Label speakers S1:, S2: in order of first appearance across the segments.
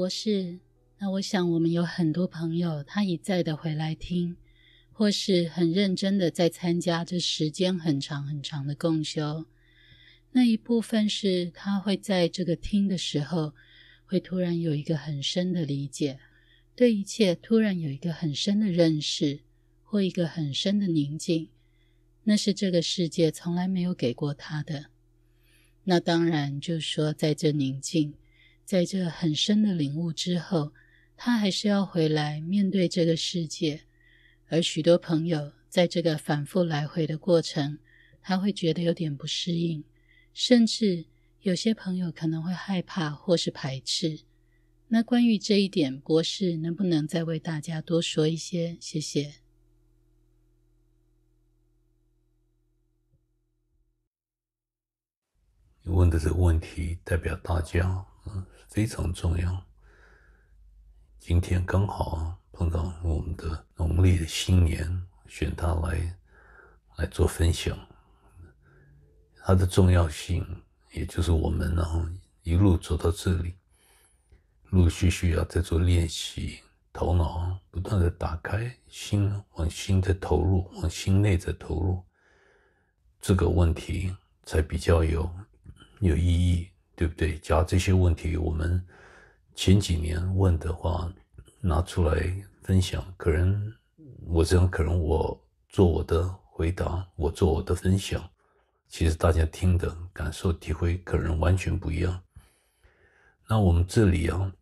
S1: 博士，那我想我们有很多朋友，他一再的回来听，或是很认真的在参加这时间很长很长的共修。那一部分是他会在这个听的时候，会突然有一个很深的理解，对一切突然有一个很深的认识，或一个很深的宁静。那是这个世界从来没有给过他的。那当然就说在这宁静。在这很深的领悟之后，他还是要回来面对这个世界。而许多朋友在这个反复来回的过程，他会觉得有点不适应，甚至有些朋友可能会害怕或是排斥。那关于这一点，博士能不能再为大家多说一些？谢谢。问的这个问题代表大家。非常重要。今天刚好碰到我们的农历的新年，选它来来做分享，它的重要性，也就是我们然后一路走到这里，陆续续要在做练习，头脑不断的打开，心往心在投入，往心内在投入，这个问题才比较有有意义。对不对？假如这些问题，我们前几年问的话，拿出来分享，可能我这样，可能我做我的回答，我做我的分享，其实大家听的感受、体会可能完全不一样。那我们这里啊，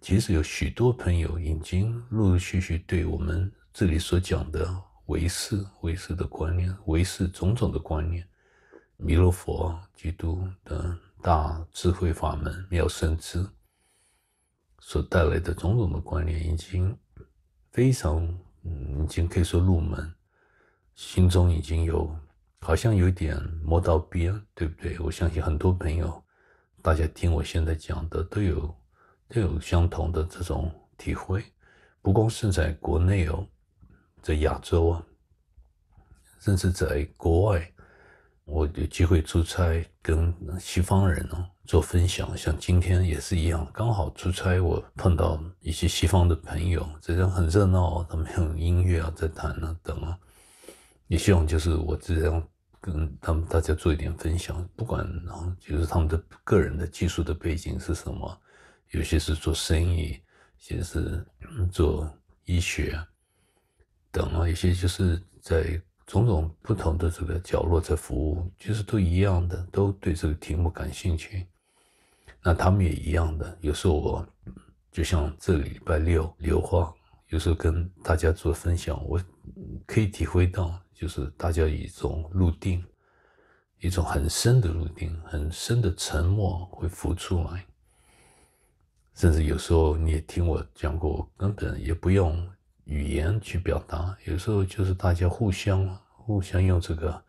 S1: 其实有许多朋友已经陆陆续续对我们这里所讲的唯识、唯识的观念、唯识种种的观念，弥勒佛、基督等。大智慧法门妙深知所带来的种种的观念，已经非常嗯，已经可以说入门，心中已经有好像有点摸到边，对不对？我相信很多朋友，大家听我现在讲的，都有都有相同的这种体会，不光是在国内哦，在亚洲啊，甚至在国外。我有机会出差跟西方人呢做分享，像今天也是一样，刚好出差我碰到一些西方的朋友，这样很热闹，他们用音乐啊在谈啊等啊，也希望就是我这样跟他们大家做一点分享，不管啊就是他们的个人的技术的背景是什么，有些是做生意，有些是做医学等啊，有些就是在。种种不同的这个角落在服务，其实都一样的，都对这个题目感兴趣。那他们也一样的。有时候，我就像这个礼拜六流话，有时候跟大家做分享，我可以体会到，就是大家一种入定，一种很深的入定，很深的沉默会浮出来。甚至有时候你也听我讲过，根本也不用。语言去表达，有时候就是大家互相、互相用这个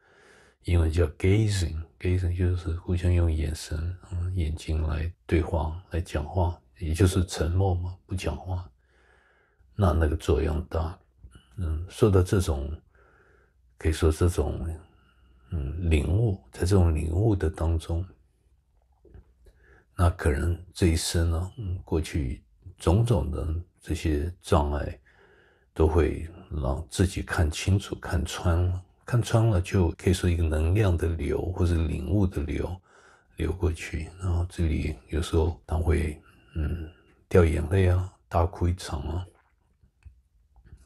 S1: 英文叫 gazing，gazing 就是互相用眼神、嗯、眼睛来对话、来讲话，也就是沉默嘛，不讲话，那那个作用大。嗯，受到这种，可以说这种，嗯，领悟，在这种领悟的当中，那可能这一生呢，过去种种的这些障碍。都会让自己看清楚、看穿了，看穿了，就可以说一个能量的流或者领悟的流流过去。然后这里有时候他会，嗯，掉眼泪啊，大哭一场啊，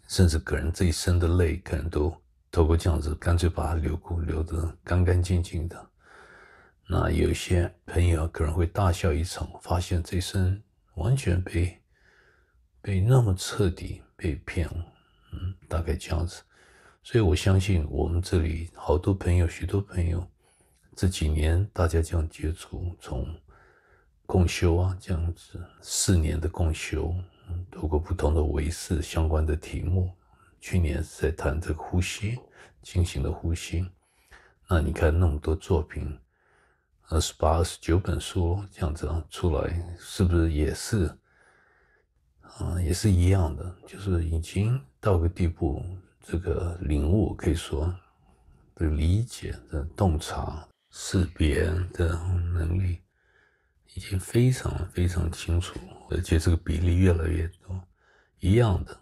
S1: 甚至可能这一生的泪可能都透过这样子，干脆把它流过，流得干干净净的。那有些朋友可能会大笑一场，发现这一生完全被被那么彻底。被骗，了，嗯，大概这样子，所以我相信我们这里好多朋友，许多朋友，这几年大家这样接触，从共修啊这样子，四年的共修，透过不同的维视相关的题目，去年是在谈这个呼吸，进行的呼吸，那你看那么多作品，二十八、二十九本书这样子出来，是不是也是？啊，也是一样的，就是已经到个地步，这个领悟可以说的理解、的洞察、识别的能力，已经非常非常清楚，而且这个比例越来越多，一样的，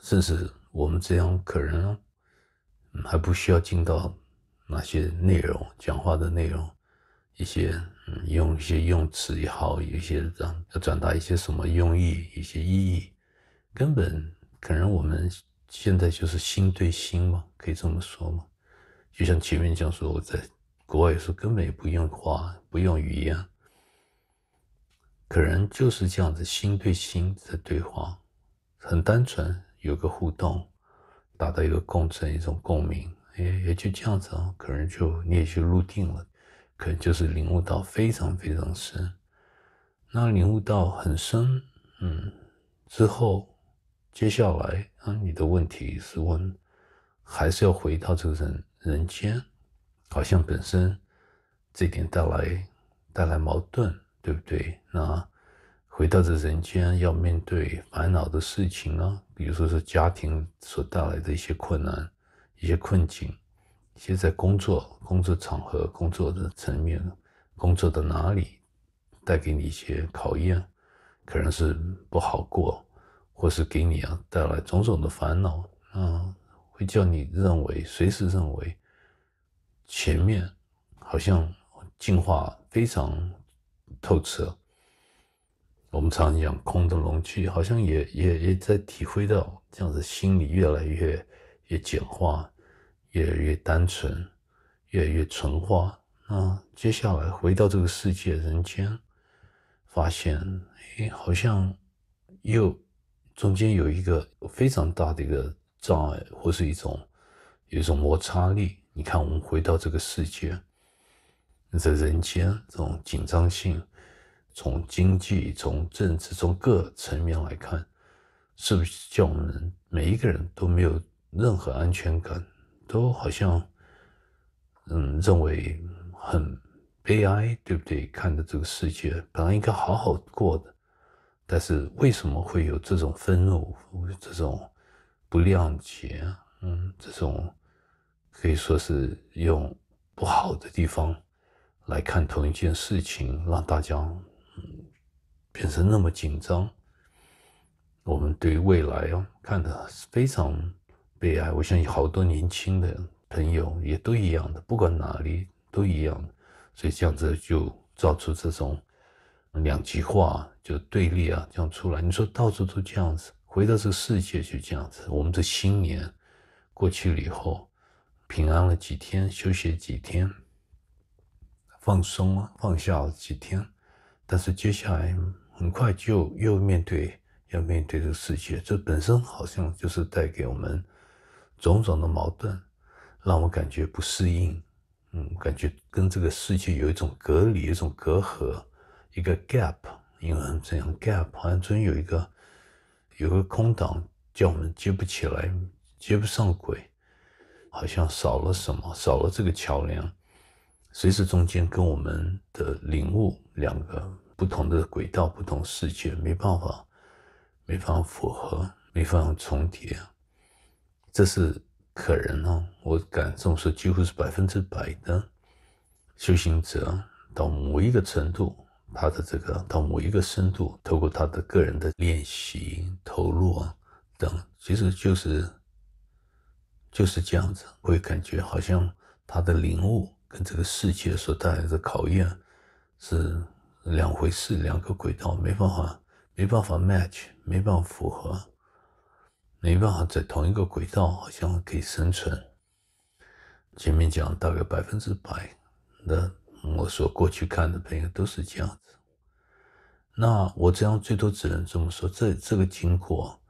S1: 甚至我们这样可能还不需要进到哪些内容、讲话的内容一些。用一些用词也好，有一些让要传达一些什么用意、一些意义，根本可能我们现在就是心对心嘛，可以这么说嘛。就像前面讲说，我在国外说根本也不用话、不用语言，可能就是这样子，心对心在对话，很单纯，有个互动，达到一个共振、一种共鸣，也也就这样子啊，可能就你也就入定了。可能就是领悟到非常非常深，那领悟到很深，嗯，之后，接下来，啊，你的问题是问，还是要回到这个人人间，好像本身这点带来带来矛盾，对不对？那回到这人间，要面对烦恼的事情啊，比如说是家庭所带来的一些困难，一些困境。其实，在工作、工作场合、工作的层面、工作的哪里，带给你一些考验，可能是不好过，或是给你啊带来种种的烦恼，嗯，会叫你认为，随时认为，前面好像进化非常透彻。我们常讲空的容器，好像也也也在体会到这样子，心理越来越越简化。越来越单纯，越来越纯化。那接下来回到这个世界、人间，发现诶，好像又中间有一个非常大的一个障碍，或是一种有一种摩擦力。你看，我们回到这个世界，在人间这种紧张性，从经济、从政治、从各层面来看，是不是叫我们每一个人都没有任何安全感？都好像，嗯，认为很悲哀，对不对？看着这个世界本来应该好好过的，但是为什么会有这种愤怒、这种不谅解？嗯，这种可以说是用不好的地方来看同一件事情，让大家嗯、变成那么紧张。我们对未来哦看的是非常。悲哀，我相信好多年轻的朋友也都一样的，不管哪里都一样，所以这样子就造出这种两极化，就对立啊，这样出来。你说到处都这样子，回到这个世界就这样子。我们的新年过去了以后，平安了几天，休息几天，放松放下了几天，但是接下来很快就又面对要面对这个世界，这本身好像就是带给我们。种种的矛盾让我感觉不适应，嗯，感觉跟这个世界有一种隔离、一种隔阂，一个 gap，英文这样 gap，好像间有一个有个空档，叫我们接不起来，接不上轨，好像少了什么，少了这个桥梁，随时中间跟我们的领悟两个不同的轨道、不同世界，没办法，没法符合，没法重叠。这是可人哦，我敢这么说，几乎是百分之百的修行者，到某一个程度，他的这个到某一个深度，透过他的个人的练习、投入等，其实就是，就是这样子，会感觉好像他的领悟跟这个世界所带来的考验是两回事，两个轨道，没办法，没办法 match，没办法符合。没办法在同一个轨道好像可以生存。前面讲大概百分之百，那我所过去看的朋友都是这样子。那我这样最多只能这么说，这这个经过，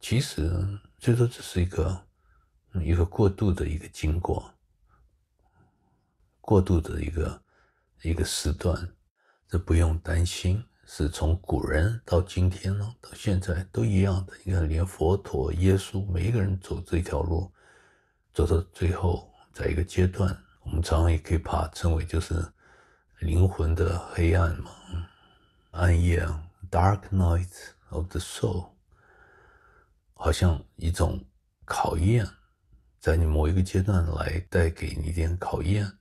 S1: 其实最多只是一个一个过渡的一个经过，过渡的一个一个时段，这不用担心。是从古人到今天呢，到现在都一样的。你看，连佛陀、耶稣，每一个人走这条路，走到最后，在一个阶段，我们常常也可以把称为就是灵魂的黑暗嘛，暗夜 （dark night of the soul），好像一种考验，在你某一个阶段来带给你一点考验。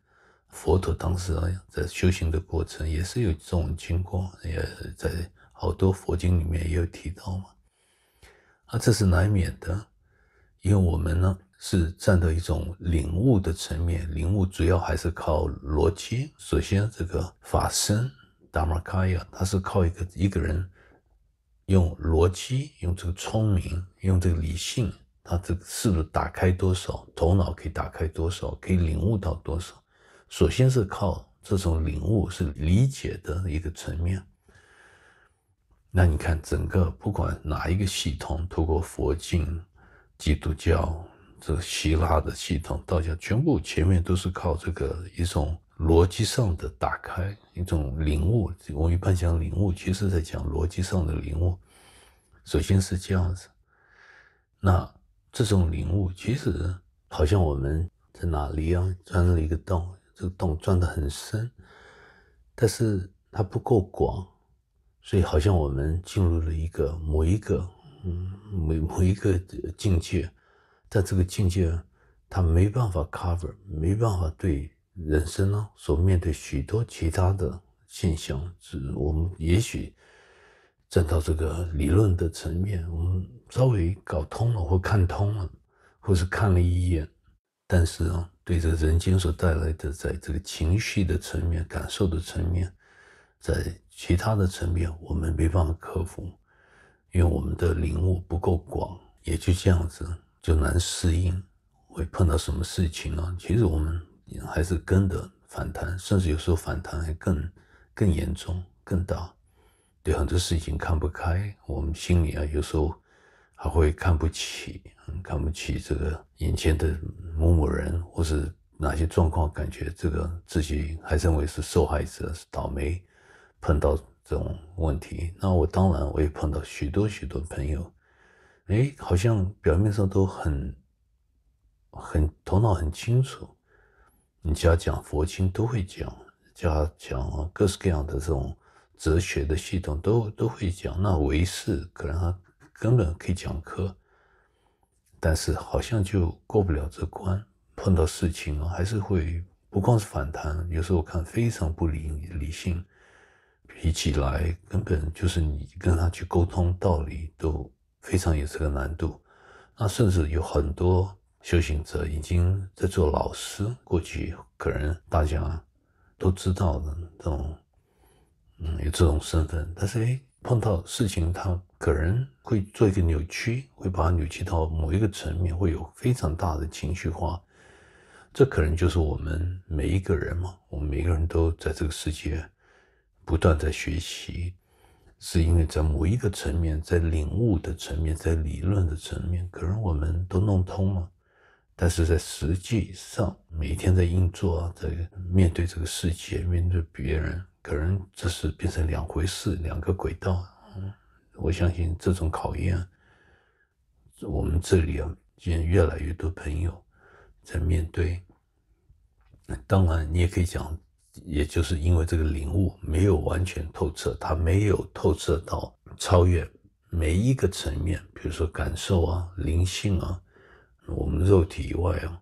S1: 佛陀当时在修行的过程，也是有这种经过，也在好多佛经里面也有提到嘛。啊，这是难免的，因为我们呢是站到一种领悟的层面，领悟主要还是靠逻辑。首先，这个法身 Dhammakaya，它是靠一个一个人用逻辑、用这个聪明、用这个理性，他这个思路打开多少头脑可以打开多少，可以领悟到多少？首先是靠这种领悟，是理解的一个层面。那你看，整个不管哪一个系统，透过佛经、基督教、这希腊的系统、道教，全部前面都是靠这个一种逻辑上的打开，一种领悟。我一般讲领悟，其实在讲逻辑上的领悟。首先是这样子。那这种领悟，其实好像我们在哪里啊，钻了一个洞。这个洞钻得很深，但是它不够广，所以好像我们进入了一个某一个，嗯，某某一个境界，在这个境界，它没办法 cover，没办法对人生呢所面对许多其他的现象，我们也许站到这个理论的层面，我们稍微搞通了或看通了，或是看了一眼，但是啊。对这人间所带来的，在这个情绪的层面、感受的层面，在其他的层面，我们没办法克服，因为我们的领悟不够广，也就这样子，就难适应。会碰到什么事情呢？其实我们还是跟的反弹，甚至有时候反弹还更更严重、更大。对很多事情看不开，我们心里啊，有时候。还会看不起，看不起这个眼前的某某人，或是哪些状况，感觉这个自己还认为是受害者，是倒霉碰到这种问题。那我当然，我也碰到许多许多朋友，哎，好像表面上都很很头脑很清楚，你只要讲佛经都会讲，加讲各式各样的这种哲学的系统都都会讲。那唯识可能他。根本可以讲课，但是好像就过不了这关。碰到事情啊，还是会不光是反弹，有时候我看非常不理理性。比起来，根本就是你跟他去沟通道理都非常有这个难度。那甚至有很多修行者已经在做老师，过去可能大家都知道的这种，嗯，有这种身份。但是哎，碰到事情他。可能会做一个扭曲，会把它扭曲到某一个层面，会有非常大的情绪化。这可能就是我们每一个人嘛，我们每个人都在这个世界不断在学习，是因为在某一个层面，在领悟的层面，在理论的层面，可能我们都弄通了。但是在实际上，每天在硬做啊，在面对这个世界，面对别人，可能这是变成两回事，两个轨道。我相信这种考验，我们这里啊，现在越来越多朋友在面对。当然，你也可以讲，也就是因为这个领悟没有完全透彻，它没有透彻到超越每一个层面，比如说感受啊、灵性啊、我们肉体以外啊，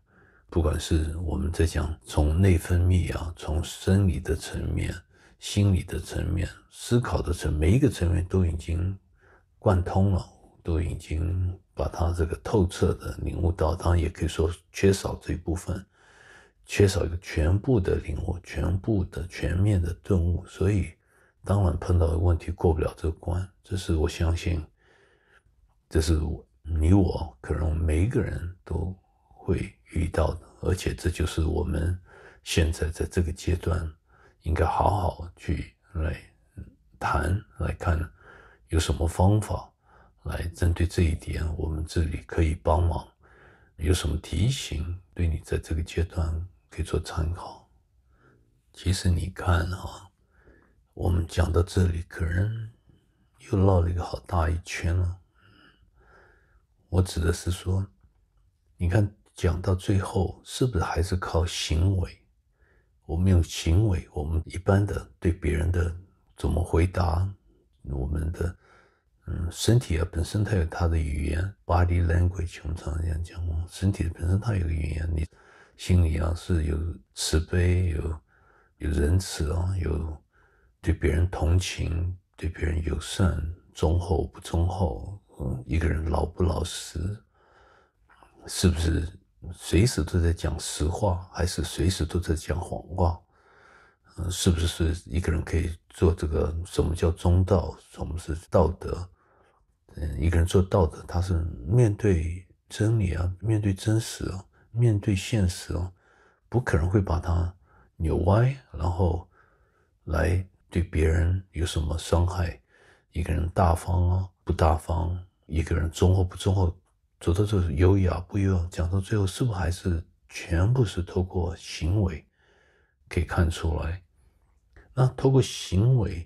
S1: 不管是我们在讲从内分泌啊、从生理的层面、心理的层面、思考的层，每一个层面都已经。贯通了，都已经把它这个透彻的领悟到，当然也可以说缺少这一部分，缺少一个全部的领悟，全部的全面的顿悟，所以当然碰到的问题过不了这个关，这是我相信，这是你我可能每一个人都会遇到的，而且这就是我们现在在这个阶段应该好好去来谈来看。有什么方法来针对这一点？我们这里可以帮忙。有什么提醒对你在这个阶段可以做参考？其实你看啊，我们讲到这里，可能又绕了一个好大一圈了。我指的是说，你看讲到最后，是不是还是靠行为？我们用行为，我们一般的对别人的怎么回答？我们的嗯，身体啊，本身它有它的语言。b o d y l a n 巴黎蓝鬼经常这样讲身体本身它有个语言。你心里啊是有慈悲，有有仁慈啊，有对别人同情，对别人友善，忠厚不忠厚？嗯，一个人老不老实，是不是随时都在讲实话，还是随时都在讲谎话？嗯，是不是一个人可以？做这个什么叫中道？什么是道德？嗯，一个人做道德，他是面对真理啊，面对真实，啊，面对现实，啊，不可能会把它扭歪，然后来对别人有什么伤害？一个人大方啊，不大方；一个人忠厚不忠厚，走到走优雅不优雅，讲到最后，是不是还是全部是透过行为可以看出来？那透过行为，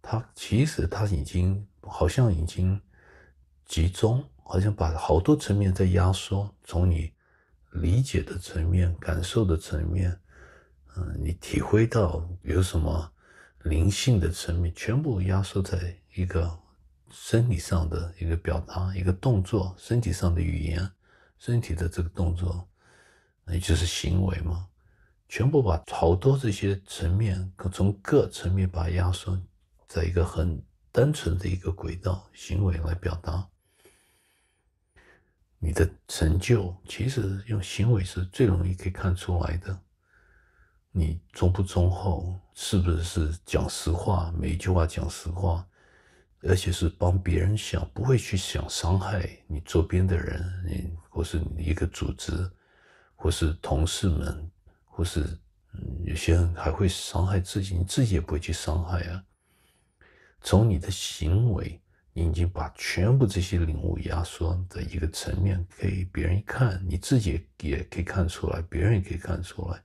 S1: 他其实他已经好像已经集中，好像把好多层面在压缩，从你理解的层面、感受的层面，嗯，你体会到有什么灵性的层面，全部压缩在一个身体上的一个表达、一个动作，身体上的语言、身体的这个动作，那就是行为嘛。全部把好多这些层面，从各层面把压缩在一个很单纯的一个轨道行为来表达你的成就。其实用行为是最容易可以看出来的，你忠不忠厚，是不是讲实话，每一句话讲实话，而且是帮别人想，不会去想伤害你周边的人，你或是你一个组织，或是同事们。或是，嗯，有些人还会伤害自己，你自己也不会去伤害啊。从你的行为，你已经把全部这些领悟压缩的一个层面给别人一看，你自己也可以看出来，别人也可以看出来。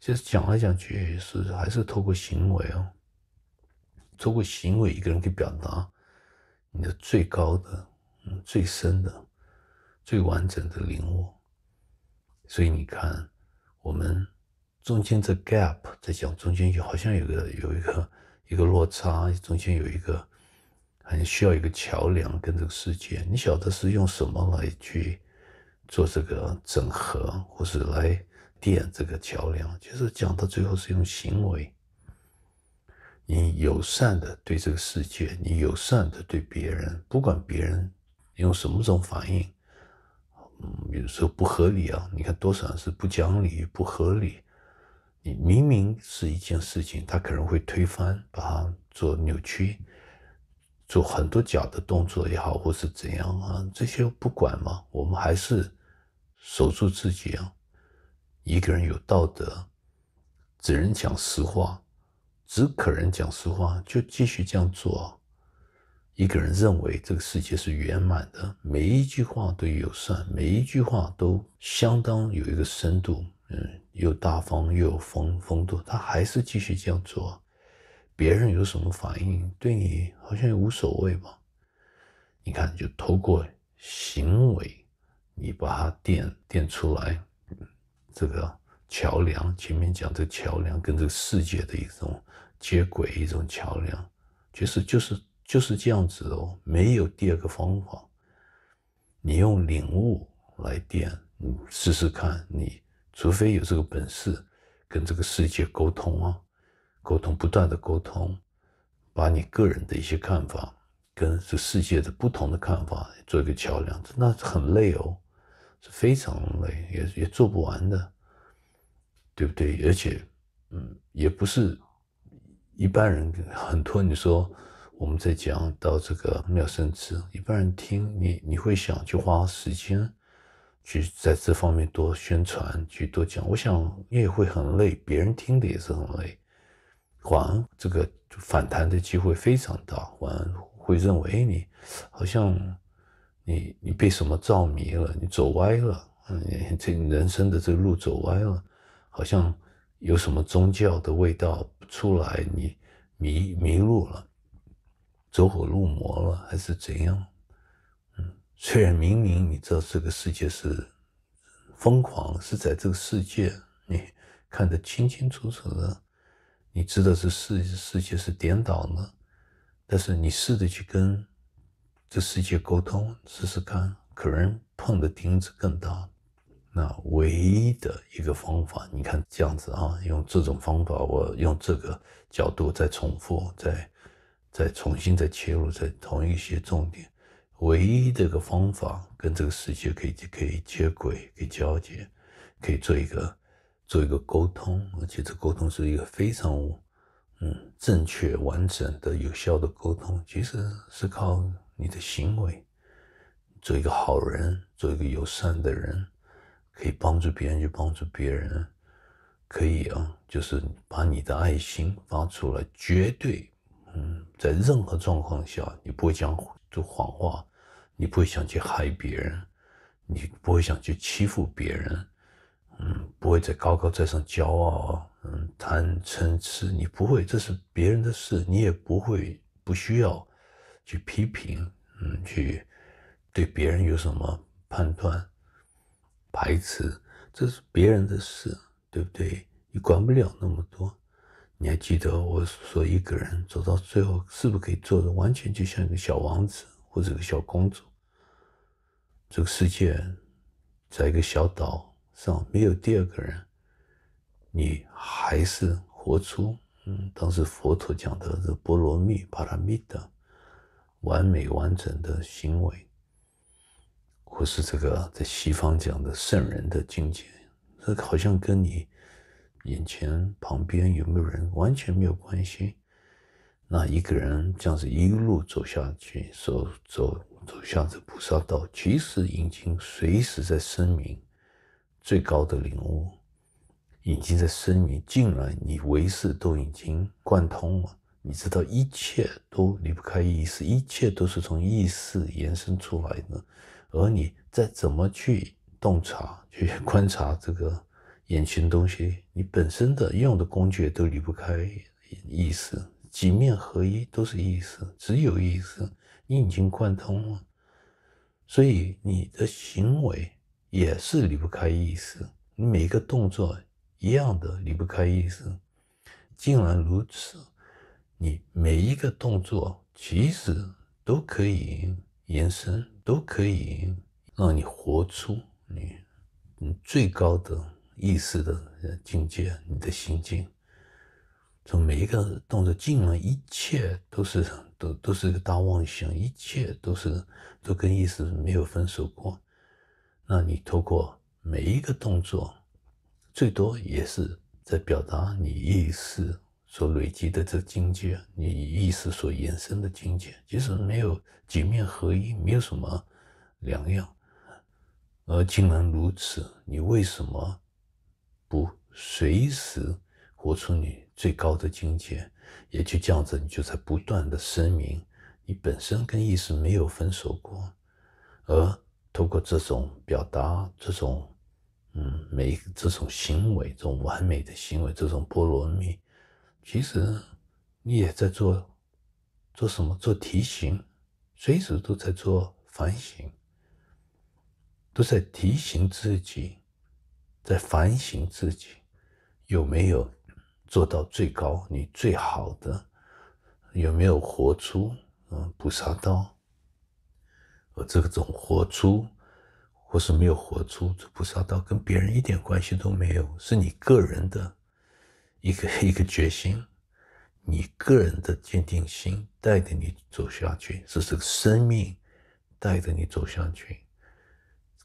S1: 其实讲来讲去，是还是透过行为哦，透过行为，一个人可以表达你的最高的、嗯、最深的、最完整的领悟。所以你看。我们中间这 gap 在讲中间有好像有个有一个一个落差，中间有一个很需要一个桥梁跟这个世界。你晓得是用什么来去做这个整合，或是来垫这个桥梁？就是讲到最后是用行为，你友善的对这个世界，你友善的对别人，不管别人用什么种反应。嗯，有时候不合理啊，你看多少是不讲理、不合理。你明明是一件事情，他可能会推翻，把它做扭曲，做很多假的动作也好，或是怎样啊，这些不管嘛，我们还是守住自己啊。一个人有道德，只能讲实话，只可能讲实话，就继续这样做。一个人认为这个世界是圆满的，每一句话都有善，每一句话都相当有一个深度，嗯，又大方又有风风度，他还是继续这样做，别人有什么反应对你好像也无所谓吧？你看，就透过行为，你把它垫垫出来，这个桥梁，前面讲这桥梁跟这个世界的一种接轨，一种桥梁，其实就是。就是这样子哦，没有第二个方法。你用领悟来垫，你试试看。你除非有这个本事，跟这个世界沟通啊，沟通不断的沟通，把你个人的一些看法跟这世界的不同的看法做一个桥梁，那很累哦，是非常累，也也做不完的，对不对？而且，嗯，也不是一般人很多，你说。我们在讲到这个妙生智，一般人听你你会想，去花时间去在这方面多宣传，去多讲。我想你也会很累，别人听的也是很累。反而这个反弹的机会非常大。反而会认为，哎，你好像你你被什么造迷了，你走歪了，嗯，这人生的这个路走歪了，好像有什么宗教的味道出来，你迷迷路了。走火入魔了，还是怎样？嗯，虽然明明你知道这个世界是疯狂，是在这个世界你看得清清楚楚的，你知道这世世界是颠倒的，但是你试着去跟这世界沟通，试试看，可能碰的钉子更大。那唯一的一个方法，你看这样子啊，用这种方法，我用这个角度再重复再。再重新再切入在同一些重点，唯一的一个方法跟这个世界可以可以接轨，可以交接，可以做一个做一个沟通，而且这沟通是一个非常嗯正确完整的有效的沟通。其实是靠你的行为，做一个好人，做一个友善的人，可以帮助别人就帮助别人，可以啊，就是把你的爱心发出来，绝对。嗯，在任何状况下，你不会讲就谎话，你不会想去害别人，你不会想去欺负别人，嗯，不会在高高在上骄傲，嗯，贪嗔痴，你不会，这是别人的事，你也不会不需要去批评，嗯，去对别人有什么判断、排斥，这是别人的事，对不对？你管不了那么多。你还记得我说一个人走到最后，是不是可以做的完全就像一个小王子或者一个小公主？这个世界，在一个小岛上没有第二个人，你还是活出嗯，当时佛陀讲的这波罗蜜、帕拉蜜的完美完整的行为。或是这个在西方讲的圣人的境界，这好像跟你。眼前旁边有没有人完全没有关心，那一个人这样子一路走下去，走走走向这菩萨道，其实已经随时在声明最高的领悟，已经在声明，竟然你为识都已经贯通了，你知道一切都离不开意识，一切都是从意识延伸出来的，而你再怎么去洞察、去 观察这个。眼前的东西，你本身的用的工具都离不开意识，几面合一都是意识，只有意识，已经贯通了，所以你的行为也是离不开意识，你每一个动作一样的离不开意识。既然如此，你每一个动作其实都可以延伸，都可以让你活出你你最高的。意识的境界，你的心境，从每一个动作进来，一切都是都都是一个大妄想，一切都是都跟意识没有分手过。那你透过每一个动作，最多也是在表达你意识所累积的这境界，你意识所延伸的境界，其实没有几面合一，没有什么两样。而竟然如此，你为什么？不随时活出你最高的境界，也就这样子，你就在不断的声明，你本身跟意识没有分手过。而通过这种表达，这种嗯，每这种行为，这种完美的行为，这种波罗蜜，其实你也在做，做什么？做提醒，随时都在做反省，都在提醒自己。在反省自己，有没有做到最高、你最好的？有没有活出嗯菩萨道？而这个种活出，或是没有活出这菩萨道，跟别人一点关系都没有，是你个人的一个一个决心，你个人的坚定心带着你走下去，是这个生命带着你走下去。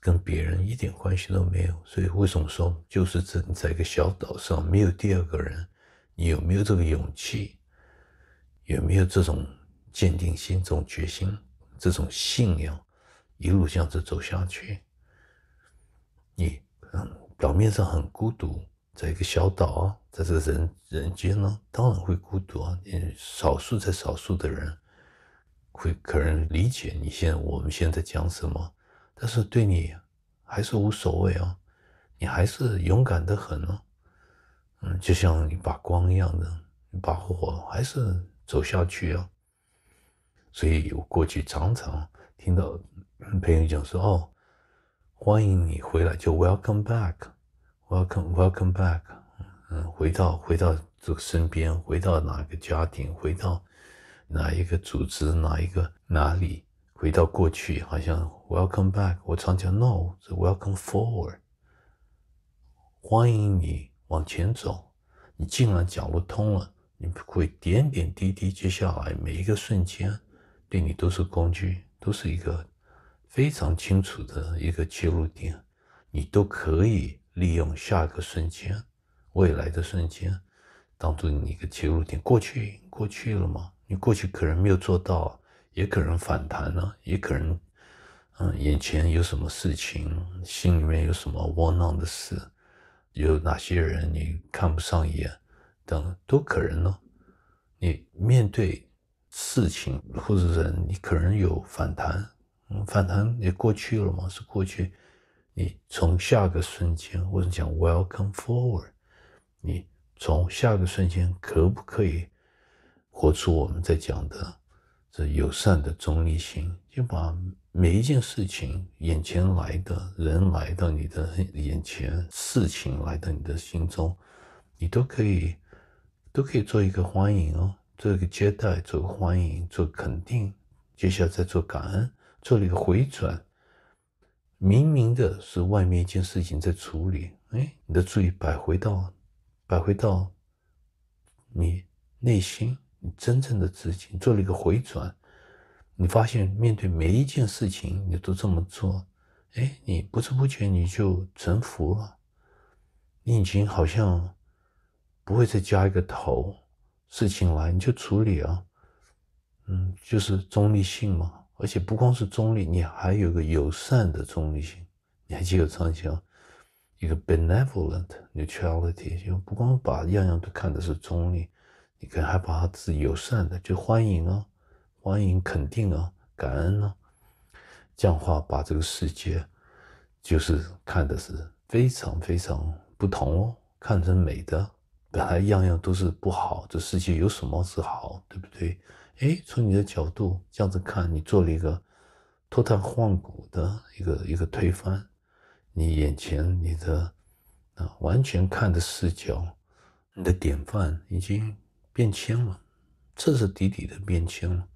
S1: 跟别人一点关系都没有，所以为什么说就是你在一个小岛上没有第二个人，你有没有这个勇气，有没有这种坚定心、这种决心、这种信仰，一路这样子走下去？你嗯，表面上很孤独，在一个小岛啊，在这人人间呢，当然会孤独啊。你少数在少数的人，会可能理解你现在我们现在讲什么。但是对你，还是无所谓啊！你还是勇敢的很哦，嗯，就像一把光一样的，把火还是走下去啊。所以我过去常常听到朋友讲说：“哦，欢迎你回来，就 Welcome back，Welcome，Welcome back，嗯，回到回到这个身边，回到哪个家庭，回到哪一个组织，哪一个哪里，回到过去，好像。” Welcome back，我常讲，no，是 welcome forward，欢迎你往前走。你进了，角落通了，你会点点滴滴，接下来每一个瞬间，对你都是工具，都是一个非常清楚的一个切入点，你都可以利用下一个瞬间，未来的瞬间，当做你一个切入点。过去过去了吗？你过去可能没有做到，也可能反弹了，也可能。嗯，眼前有什么事情，心里面有什么窝囊的事，有哪些人你看不上眼，等都可能呢。你面对事情或者人，你可能有反弹，嗯，反弹也过去了嘛，是过去。你从下个瞬间，或者讲 welcome forward，你从下个瞬间可不可以活出我们在讲的？这友善的中立心，就把每一件事情、眼前来的人来到你的眼前，事情来到你的心中，你都可以都可以做一个欢迎哦，做一个接待，做欢迎，做肯定。接下来再做感恩，做了一个回转。明明的是外面一件事情在处理，哎，你的注意摆回到摆回到你内心。你真正的自己做了一个回转，你发现面对每一件事情，你都这么做，哎，你不知不觉你就臣服了，你已经好像不会再加一个头事情来，你就处理啊，嗯，就是中立性嘛，而且不光是中立，你还有个友善的中立性，你还记得曾经一个 benevolent neutrality，就不光把样样都看的是中立。你可以害怕他自己友善的，就欢迎啊，欢迎肯定啊，感恩啊，这样的话，把这个世界就是看的是非常非常不同哦，看成美的，本来样样都是不好，这世界有什么是好，对不对？哎，从你的角度这样子看，你做了一个脱胎换骨的一个一个推翻，你眼前你的啊完全看的视角，你的典范已经。变迁了，彻彻底底的变迁了。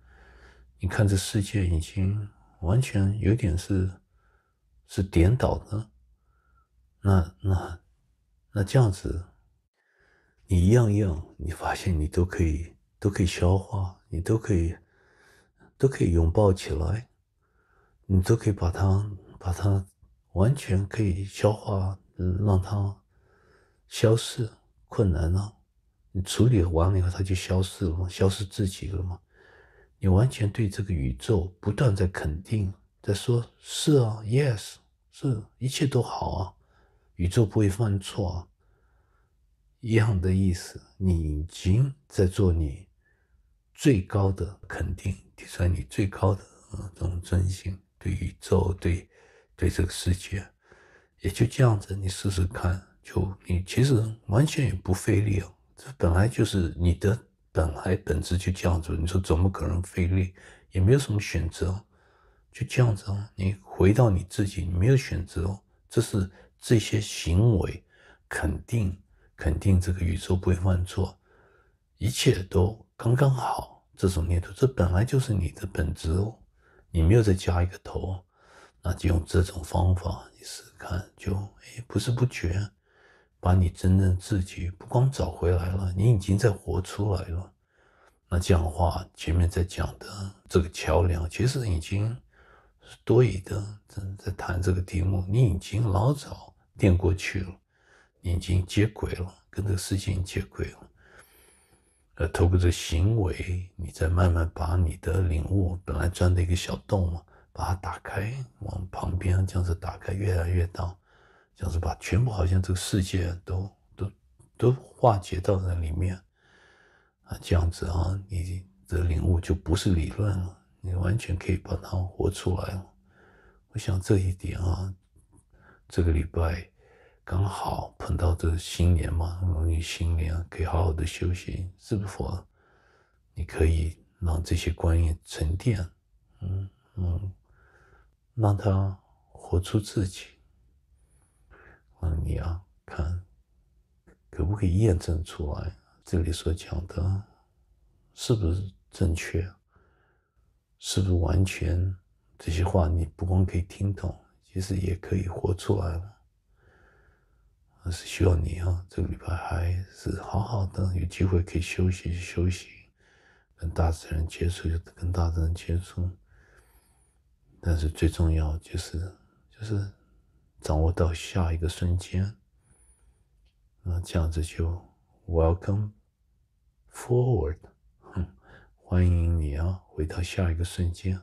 S1: 你看，这世界已经完全有点是是颠倒的。那那那这样子，你一样样，你发现你都可以，都可以消化，你都可以，都可以拥抱起来，你都可以把它把它完全可以消化，让它消失，困难啊。你处理完了以后，它就消失了，消失自己了嘛？你完全对这个宇宙不断在肯定，在说“是啊，yes，是一切都好啊，宇宙不会犯错啊”，一样的意思。你已经在做你最高的肯定，提来你最高的这种真心对宇宙、对对这个世界。也就这样子，你试试看，就你其实完全也不费力了。这本来就是你的本来本质就这样子，你说怎么可能费力？也没有什么选择，就这样子。你回到你自己，你没有选择哦。这是这些行为，肯定肯定这个宇宙不会犯错，一切都刚刚好。这种念头，这本来就是你的本质哦。你没有再加一个头，那就用这种方法，你试试看，就哎，不是不觉。把你真正自己不光找回来了，你已经在活出来了。那这样的话前面在讲的这个桥梁，其实已经是多余的。在在谈这个题目，你已经老早垫过去了，你已经接轨了，跟这个事情接轨了。呃，透过这行为，你在慢慢把你的领悟本来钻的一个小洞嘛，把它打开，往旁边这样子打开越来越大。这样子全部好像这个世界都都都化解到那里面啊，这样子啊，你的领悟就不是理论了，你完全可以把它活出来。我想这一点啊，这个礼拜刚好碰到这新年嘛，农历新年可以好好的休息，是不你可以让这些观念沉淀，嗯嗯，让他活出自己。你要看，可不可以验证出来？这里所讲的，是不是正确？是不是完全这些话？你不光可以听懂，其实也可以活出来。还是希望你啊，这个礼拜还是好好的，有机会可以休息休息，跟大自然接触，跟大自然接触。但是最重要就是，就是。掌握到下一个瞬间，那这样子就 Welcome forward，欢迎你啊，回到下一个瞬间。